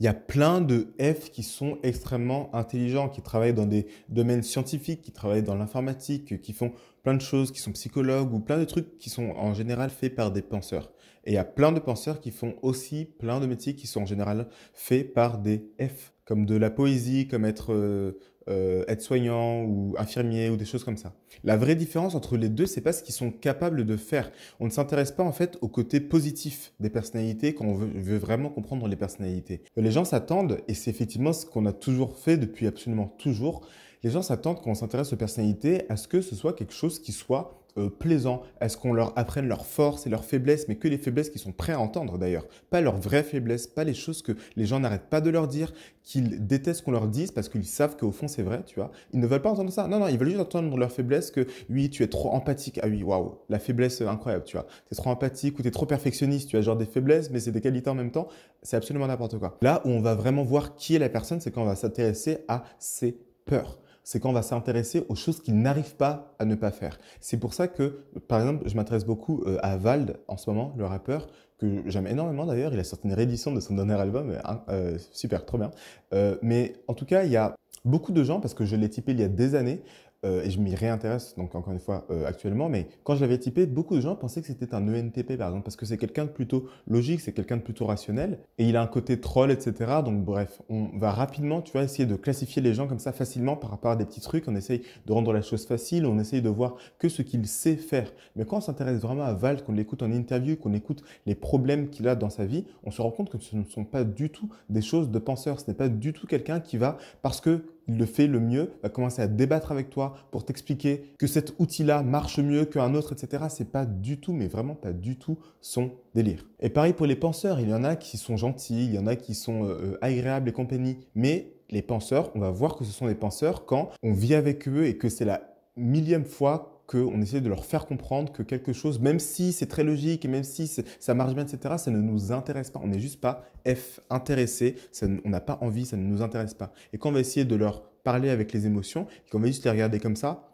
Il y a plein de F qui sont extrêmement intelligents, qui travaillent dans des domaines scientifiques, qui travaillent dans l'informatique, qui font plein de choses, qui sont psychologues ou plein de trucs qui sont en général faits par des penseurs. Et il y a plein de penseurs qui font aussi plein de métiers qui sont en général faits par des F, comme de la poésie, comme être euh, euh, être soignant ou infirmier ou des choses comme ça. La vraie différence entre les deux, c'est pas ce qu'ils sont capables de faire. On ne s'intéresse pas en fait au côté positif des personnalités quand on veut, veut vraiment comprendre les personnalités. Les gens s'attendent, et c'est effectivement ce qu'on a toujours fait depuis absolument toujours, les gens s'attendent quand on s'intéresse aux personnalités à ce que ce soit quelque chose qui soit euh, plaisant, à ce qu'on leur apprenne leurs forces et leurs faiblesses, mais que les faiblesses qu'ils sont prêts à entendre d'ailleurs, pas leurs vraies faiblesses, pas les choses que les gens n'arrêtent pas de leur dire, qu'ils détestent qu'on leur dise parce qu'ils savent qu'au fond c'est vrai, tu vois. Ils ne veulent pas entendre ça. Non, non, ils veulent juste entendre leurs faiblesses que oui, tu es trop empathique. Ah oui, waouh, la faiblesse incroyable, tu vois. es trop empathique ou tu es trop perfectionniste, tu as genre des faiblesses, mais c'est des qualités en même temps. C'est absolument n'importe quoi. Là où on va vraiment voir qui est la personne, c'est quand on va s'intéresser à ses peurs c'est quand va s'intéresser aux choses qu'il n'arrive pas à ne pas faire. C'est pour ça que, par exemple, je m'intéresse beaucoup euh, à Vald en ce moment, le rappeur, que j'aime énormément d'ailleurs. Il a sorti une réédition de son dernier album, hein, euh, super, trop bien. Euh, mais en tout cas, il y a beaucoup de gens, parce que je l'ai typé il y a des années, euh, et je m'y réintéresse, donc encore une fois, euh, actuellement, mais quand je l'avais typé, beaucoup de gens pensaient que c'était un ENTP, par exemple, parce que c'est quelqu'un de plutôt logique, c'est quelqu'un de plutôt rationnel, et il a un côté troll, etc. Donc bref, on va rapidement, tu vois, essayer de classifier les gens comme ça facilement par rapport à des petits trucs, on essaye de rendre la chose facile, on essaye de voir que ce qu'il sait faire. Mais quand on s'intéresse vraiment à Val, qu'on l'écoute en interview, qu'on écoute les problèmes qu'il a dans sa vie, on se rend compte que ce ne sont pas du tout des choses de penseur, ce n'est pas du tout quelqu'un qui va, parce que il le fait le mieux, va commencer à débattre avec toi pour t'expliquer que cet outil-là marche mieux qu'un autre, etc. C'est pas du tout, mais vraiment pas du tout son délire. Et pareil pour les penseurs, il y en a qui sont gentils, il y en a qui sont euh, euh, agréables et compagnie, mais les penseurs, on va voir que ce sont des penseurs quand on vit avec eux et que c'est la millième fois qu'on essaie de leur faire comprendre que quelque chose, même si c'est très logique et même si ça marche bien, etc., ça ne nous intéresse pas. On n'est juste pas F intéressé, ça, on n'a pas envie, ça ne nous intéresse pas. Et quand on va essayer de leur parler avec les émotions, quand qu'on va juste les regarder comme ça,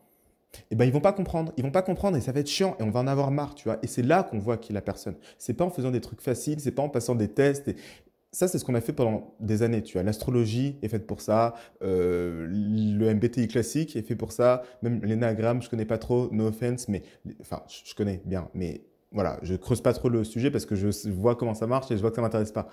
eh ben, ils vont pas comprendre. Ils vont pas comprendre et ça va être chiant et on va en avoir marre, tu vois. Et c'est là qu'on voit qui est la personne. C'est pas en faisant des trucs faciles, c'est pas en passant des tests et, ça, c'est ce qu'on a fait pendant des années. Tu as l'astrologie est faite pour ça, euh, le MBTI classique est fait pour ça, même l'énagramme, je connais pas trop, no offense, mais enfin, je connais bien, mais voilà, je creuse pas trop le sujet parce que je vois comment ça marche et je vois que ça m'intéresse pas.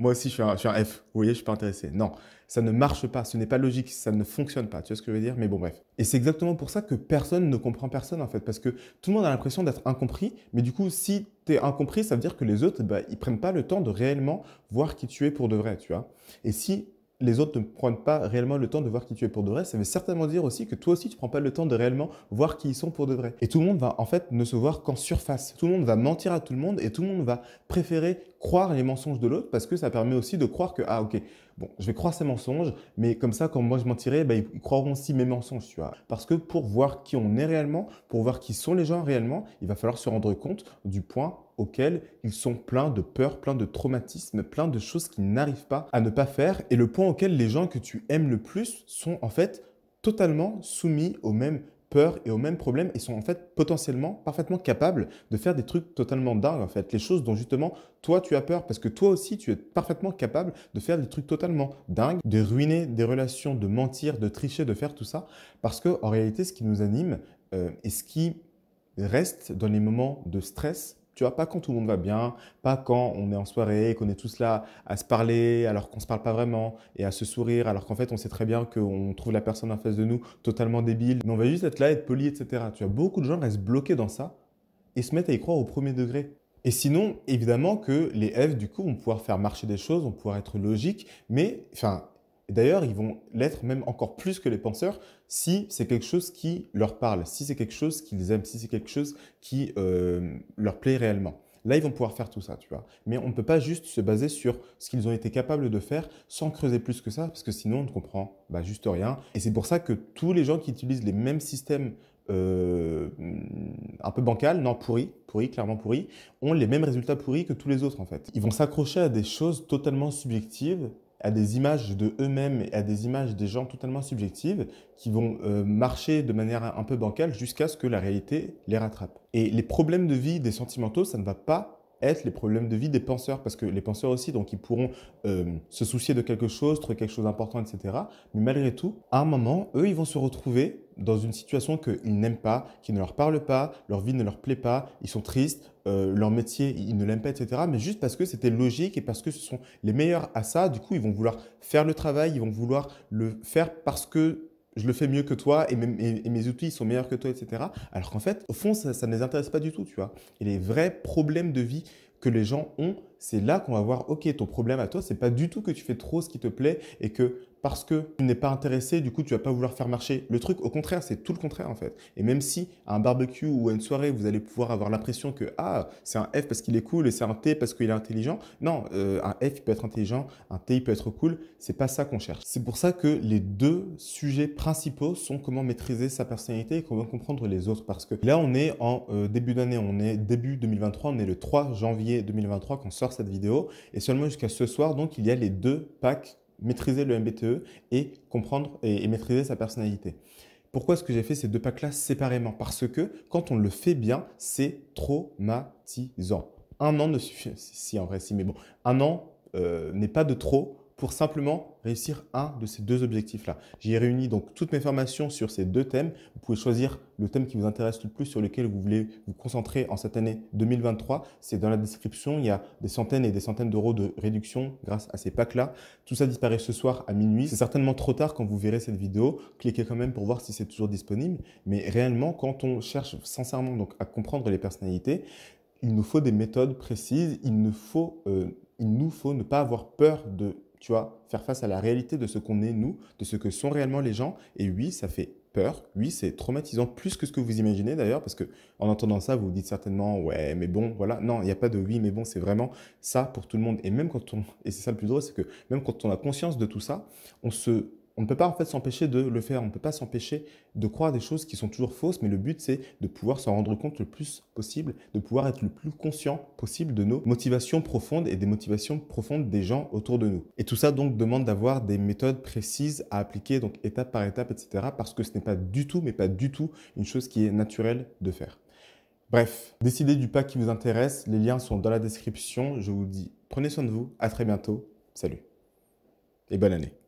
Moi aussi, je suis, un, F. Vous voyez, je suis pas intéressé. Non, ça ne marche pas. Ce n'est pas logique. Ça ne fonctionne pas. Tu vois ce que je veux dire Mais bon, bref. Et c'est exactement pour ça que personne ne comprend personne, en fait. Parce que tout le monde a l'impression d'être incompris. Mais du coup, si tu es incompris, ça veut dire que les autres, bah, ils prennent pas le temps de réellement voir qui tu es pour de vrai, tu vois. Et si les autres ne prennent pas réellement le temps de voir qui tu es pour de vrai, ça veut certainement dire aussi que toi aussi tu prends pas le temps de réellement voir qui ils sont pour de vrai. Et tout le monde va en fait ne se voir qu'en surface. Tout le monde va mentir à tout le monde et tout le monde va préférer croire les mensonges de l'autre parce que ça permet aussi de croire que ah ok bon je vais croire ces mensonges mais comme ça quand moi je mentirai bah, ils croiront aussi mes mensonges tu vois parce que pour voir qui on est réellement pour voir qui sont les gens réellement il va falloir se rendre compte du point auxquels ils sont pleins de peurs, pleins de traumatismes, pleins de choses qu'ils n'arrivent pas à ne pas faire et le point auquel les gens que tu aimes le plus sont en fait totalement soumis aux mêmes peurs et aux mêmes problèmes et sont en fait potentiellement parfaitement capables de faire des trucs totalement dingues en fait, les choses dont justement toi tu as peur parce que toi aussi tu es parfaitement capable de faire des trucs totalement dingues, de ruiner des relations, de mentir, de tricher, de faire tout ça parce que en réalité ce qui nous anime euh, et ce qui reste dans les moments de stress tu vois, pas quand tout le monde va bien, pas quand on est en soirée qu'on est tous là à se parler alors qu'on ne se parle pas vraiment et à se sourire alors qu'en fait on sait très bien qu'on trouve la personne en face de nous totalement débile. Mais on va juste être là, être poli, etc. Tu vois, beaucoup de gens restent bloqués dans ça et se mettent à y croire au premier degré. Et sinon, évidemment que les F, du coup, vont pouvoir faire marcher des choses, vont pouvoir être logiques, mais enfin, et d'ailleurs, ils vont l'être même encore plus que les penseurs si c'est quelque chose qui leur parle, si c'est quelque chose qu'ils aiment, si c'est quelque chose qui euh, leur plaît réellement. Là, ils vont pouvoir faire tout ça, tu vois. Mais on ne peut pas juste se baser sur ce qu'ils ont été capables de faire sans creuser plus que ça, parce que sinon, on ne comprend bah, juste rien. Et c'est pour ça que tous les gens qui utilisent les mêmes systèmes euh, un peu bancal, non pourris, pourris, clairement pourris, ont les mêmes résultats pourris que tous les autres en fait. Ils vont s'accrocher à des choses totalement subjectives à des images de eux-mêmes et à des images des gens totalement subjectives qui vont euh, marcher de manière un peu bancale jusqu'à ce que la réalité les rattrape. Et les problèmes de vie des sentimentaux, ça ne va pas les problèmes de vie des penseurs, parce que les penseurs aussi, donc ils pourront euh, se soucier de quelque chose, trouver quelque chose d'important, etc. Mais malgré tout, à un moment, eux, ils vont se retrouver dans une situation qu'ils n'aiment pas, qui ne leur parle pas, leur vie ne leur plaît pas, ils sont tristes, euh, leur métier, ils ne l'aiment pas, etc. Mais juste parce que c'était logique et parce que ce sont les meilleurs à ça, du coup, ils vont vouloir faire le travail, ils vont vouloir le faire parce que je le fais mieux que toi et, mes, outils sont meilleurs que toi, etc. Alors qu'en fait, au fond, ça, ne les intéresse pas du tout, tu vois. Et les vrais problèmes de vie que les gens ont, c'est là qu'on va voir, ok, ton problème à toi, c'est pas du tout que tu fais trop ce qui te plaît et que parce que tu n'es pas intéressé, du coup, tu vas pas vouloir faire marcher. Le truc, au contraire, c'est tout le contraire en fait. Et même si à un barbecue ou à une soirée, vous allez pouvoir avoir l'impression que ah, c'est un F parce qu'il est cool et c'est un T parce qu'il est intelligent. Non, euh, un F il peut être intelligent, un T il peut être cool. C'est pas ça qu'on cherche. C'est pour ça que les deux sujets principaux sont comment maîtriser sa personnalité et comment comprendre les autres. Parce que là, on est en euh, début d'année, on est début 2023, on est le 3 janvier 2023 qu'on sort cette vidéo et seulement jusqu'à ce soir, donc il y a les deux packs maîtriser le MBTE et comprendre et, maîtriser sa personnalité. Pourquoi est-ce que j'ai fait ces deux packs-là séparément Parce que quand on le fait bien, c'est traumatisant. Un an ne suffit, si, en vrai, si, mais bon, un an euh, n'est pas de trop pour simplement réussir un de ces deux objectifs-là. J'ai réuni donc toutes mes formations sur ces deux thèmes. Vous pouvez choisir le thème qui vous intéresse le plus, sur lequel vous voulez vous concentrer en cette année 2023. C'est dans la description, il y a des centaines et des centaines d'euros de réduction grâce à ces packs-là. Tout ça disparaît ce soir à minuit. C'est certainement trop tard quand vous verrez cette vidéo. Cliquez quand même pour voir si c'est toujours disponible. Mais réellement, quand on cherche sincèrement donc à comprendre les personnalités, il nous faut des méthodes précises, il ne faut, euh, il nous faut ne pas avoir peur de tu vois, faire face à la réalité de ce qu'on est nous, de ce que sont réellement les gens. Et oui, ça fait peur. Oui, c'est traumatisant plus que ce que vous imaginez d'ailleurs, parce que en entendant ça, vous vous dites certainement ouais, mais bon, voilà. Non, il n'y a pas de oui, mais bon, c'est vraiment ça pour tout le monde. Et même quand on, et c'est ça le plus drôle, c'est que même quand on a conscience de tout ça, on se on ne peut pas en fait s'empêcher de le faire, on ne peut pas s'empêcher de croire des choses qui sont toujours fausses, mais le but c'est de pouvoir s'en rendre compte le plus possible, de pouvoir être le plus conscient possible de nos motivations profondes et des motivations profondes des gens autour de nous. Et tout ça donc demande d'avoir des méthodes précises à appliquer, donc étape par étape, etc., parce que ce n'est pas du tout, mais pas du tout, une chose qui est naturelle de faire. Bref, décidez du pas qui vous intéresse, les liens sont dans la description, je vous dis prenez soin de vous, à très bientôt, salut et bonne année.